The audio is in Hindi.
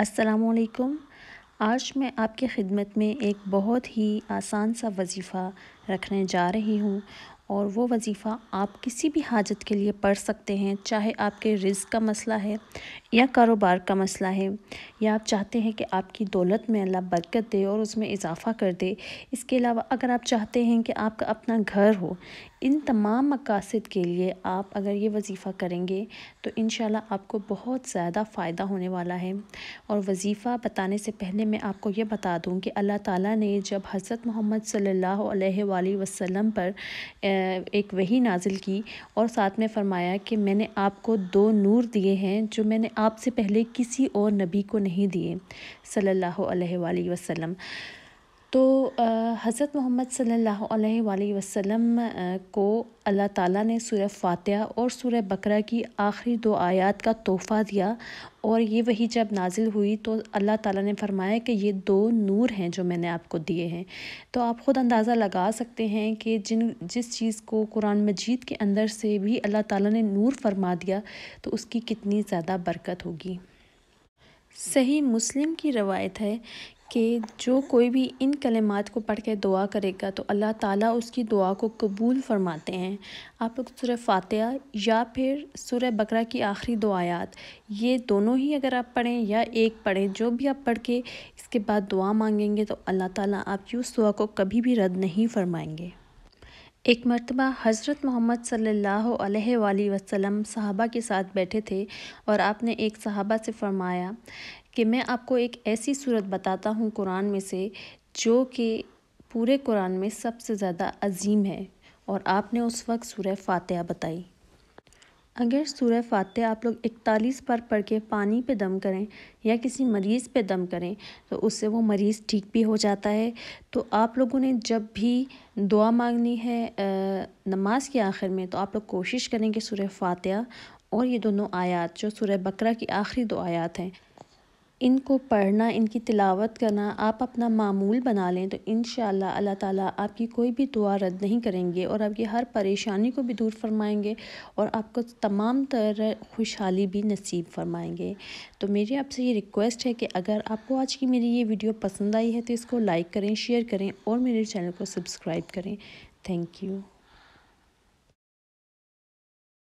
असलकुम आज मैं आपकी खिदमत में एक बहुत ही आसान सा वजीफ़ा रखने जा रही हूँ और वो वजीफ़ा आप किसी भी हाजत के लिए पढ़ सकते हैं चाहे आपके रिज़ का मसला है या कारोबार का मसला है या आप चाहते हैं कि आपकी दौलत में अल्लाह बरकत दे और उसमें इजाफ़ा कर दे इसके अलावा अगर आप चाहते हैं कि आपका अपना घर हो इन तमाम मकासद के लिए आप अगर ये वजीफ़ा करेंगे तो इन आपको बहुत ज़्यादा फ़ायदा होने वाला है और वजीफ़ा बताने से पहले मैं आपको ये बता दूँ कि अल्लाह ताली ने जब हज़रत मोहम्मद सल्ला वसम पर ए, एक वही नाजिल की और साथ में फरमाया कि मैंने आपको दो नूर दिए हैं जो मैंने आपसे पहले किसी और नबी को नहीं दिए सल्लल्लाहु अलैहि वसल्लम तो हज़रत मोहम्मद सल्ला वसम को अल्लाह ताला ने सूर्य फातिहा और सूर्य बकरा की आखिरी दो आयत का तोहफ़ा दिया और ये वही जब नाजिल हुई तो अल्लाह ताला ने फरमाया कि ये दो नूर हैं जो मैंने आपको दिए हैं तो आप ख़ुद अंदाज़ा लगा सकते हैं कि जिन जिस चीज़ को कुरान मजीद के अंदर से भी अल्लाह ताली ने नूर फरमा दिया तो उसकी कितनी ज़्यादा बरकत होगी सही मुस्लिम की रवायत है कि जो कोई भी इन कलेमात को पढ़ के दुआ करेगा तो अल्लाह ताला उसकी दुआ को कबूल फरमाते हैं आप लोग सुरह फातह या फिर सुरह बकरा की आखिरी दुआयात ये दोनों ही अगर आप पढ़ें या एक पढ़ें जो भी आप पढ़ के इसके बाद दुआ मांगेंगे तो अल्लाह ताला आपकी उस दुआ को कभी भी रद्द नहीं फरमाएंगे एक मरतबा हज़रत मोहम्मद सल्ला वसम साहबा के साथ बैठे थे और आपने एक सहाबा से फरमाया कि मैं आपको एक ऐसी सूरत बताता हूँ कुरान में से जो कि पूरे कुरान में सबसे ज़्यादा अजीम है और आपने उस वक्त सूरह फ़ातह बताई अगर सूर फातह आप लोग इकतालीस बार पढ़ के पानी पे दम करें या किसी मरीज़ पे दम करें तो उससे वो मरीज़ ठीक भी हो जाता है तो आप लोगों ने जब भी दुआ मांगनी है नमाज के आखिर में तो आप लोग कोशिश करें कि सूर्य फातह और ये दोनों आयात जो सूर्य बकरा की आखिरी दो आयात हैं इनको पढ़ना इनकी तिलावत करना आप अपना मामूल बना लें तो इन अल्लाह ताला आपकी कोई भी दुआ रद्द नहीं करेंगे और आपकी हर परेशानी को भी दूर फरमाएंगे और आपको तमाम तरह खुशहाली भी नसीब फरमाएंगे तो मेरी आपसे ये रिक्वेस्ट है कि अगर आपको आज की मेरी ये वीडियो पसंद आई है तो इसको लाइक करें शेयर करें और मेरे चैनल को सब्सक्राइब करें थैंक यू